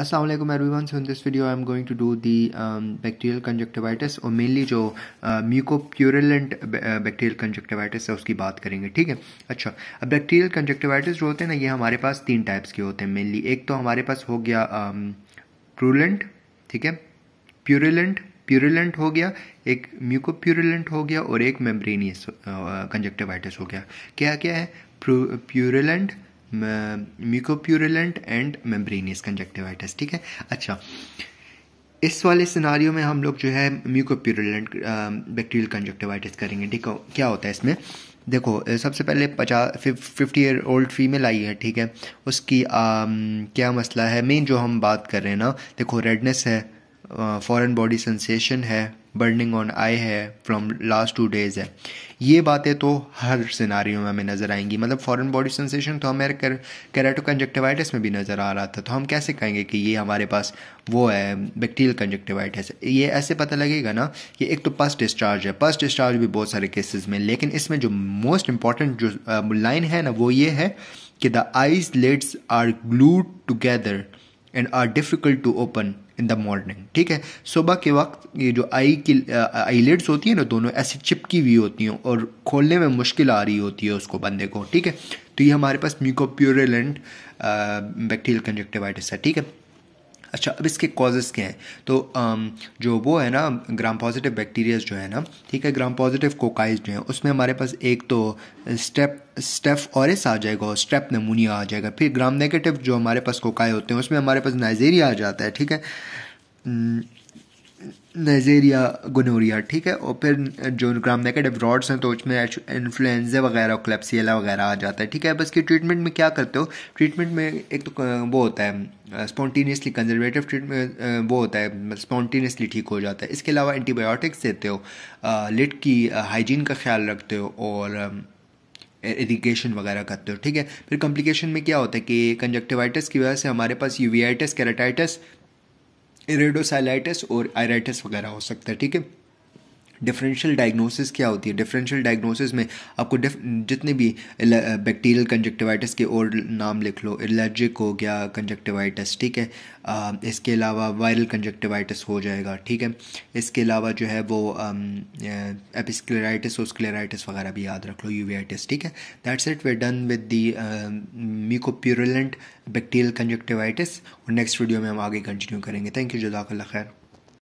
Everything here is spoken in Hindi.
Aslam everyone. So in this video I am going to do the bacterial conjunctivitis और मेनली जो म्यूकोप्यूरुलेंट बैक्टीरियल कंजक्टिवाइटिस है उसकी बात करेंगे ठीक है अच्छा अब बैक्टीरियल कंजक्टिवाइटिस जो होते हैं ना ये हमारे पास तीन टाइप्स के होते हैं मेनली एक तो हमारे पास हो गया प्रूलेंट um, ठीक है प्यूरुलेंट प्यूरेलेंट हो गया एक म्यूकोप्यूरेलेंट हो गया और एक मेम्ब्रेनियस कंजक्टिवाइटिस uh, हो गया क्या क्या है purulent mucopurulent and membranous conjunctivitis ठीक है अच्छा इस वाले सिनारियों में हम लोग जो है म्यूकोप्यूरेलेंट बैक्टीरियल कंजक्टिवाइटिस करेंगे ठीक है क्या होता है इसमें देखो सबसे पहले पचास फिफ्टी ईयर ओल्ड फीमेल आई है ठीक है उसकी आ, क्या मसला है मेन जो हम बात कर रहे हैं ना देखो रेडनेस है फॉरेन बॉडी सेंसेशन है बर्निंग ऑन आई है फ्रॉम लास्ट टू डेज है ये बातें तो हर सिनारियों में हमें नज़र आएंगी मतलब फॉरेन बॉडी सेंसेशन तो हमें कैराटो कंजक्टिवाइटिस में भी नज़र आ रहा था तो हम कैसे कहेंगे कि ये हमारे पास वो है बैक्टीरियल कंजक्टिवाइटिस ये ऐसे पता लगेगा ना कि एक तो पस्ट डिस्चार्ज है पस्ट डिस्चार्ज भी बहुत सारे केसेस में लेकिन इसमें जो मोस्ट इंपॉर्टेंट जो लाइन है ना वो ये है कि the eyes lids are glued together and are difficult to open in the morning ठीक है सुबह के वक्त ये जो आई की आईलेट्स uh, होती है ना दोनों ऐसे चिपकी हुई होती हैं और खोलने में मुश्किल आ रही होती है उसको बंदे को ठीक है तो ये हमारे पास म्यूकोप्यूरेलेंट बैक्टीरियल कंजक्टिवाइटिस है ठीक है अच्छा अब इसके कॉजेज़ क्या हैं तो um, जो वो है ना ग्राम पॉजिटिव बैक्टीरियाज जो है ना ठीक है ग्राम पॉजिटिव कोकाइज जो है उसमें हमारे पास एक तो स्टेप स्टेफ ऑरिस आ जाएगा और स्टेप नमूनिया आ जाएगा फिर ग्राम नेगेटिव जो हमारे पास कोकाई होते हैं उसमें हमारे पास नाइजेरिया आ जाता है ठीक है hmm, नजेरिया गनोरिया ठीक है और फिर जो ग्राम नेगेटिव रॉड्स हैं तो उसमें इन्फ्लुएंजा वगैरह और वगैरह आ जाता है ठीक है बस कि ट्रीटमेंट में क्या करते हो ट्रीटमेंट में एक तो वो होता है स्पॉन्टेनियसली कंजर्वेटिव ट्रीटमेंट वो होता है स्पॉन्टेनियसली मतलब ठीक हो जाता है इसके अलावा एंटीबायोटिक्स देते हो लिट की हाइजीन का ख्याल रखते हो और इरीगेशन वगैरह करते हो ठीक है फिर कॉम्प्लिकेशन में क्या होता है कि कंजक्टिवाइटिस की वजह से हमारे पास यूवियाइटिस केराटाइटिस इरेडोसाइलाइटिस और आयराइटिस वगैरह हो सकता है ठीक है डिफरेंशियल डायग्नोसिस क्या होती है डिफरेंशियल डायग्नोसिस में आपको जितने भी बैक्टीरियल कंजक्टिवाइटिस के और नाम लिख लो एलर्जिक हो गया कंजक्टिवाइटिस ठीक है आ, इसके अलावा वायरल कंजक्टिवाइटिस हो जाएगा ठीक है इसके अलावा जो है वो एपिस्क्लेराइटिस और स्क्लेराइटिस वगैरह भी याद रख लो यूवीआइटिस ठीक है that's it we done with the mucopurulent bacterial conjunctivitis और नेक्स्ट वीडियो में हम आगे कंटिन्यू करेंगे थैंक यू जजाकल्ला खैर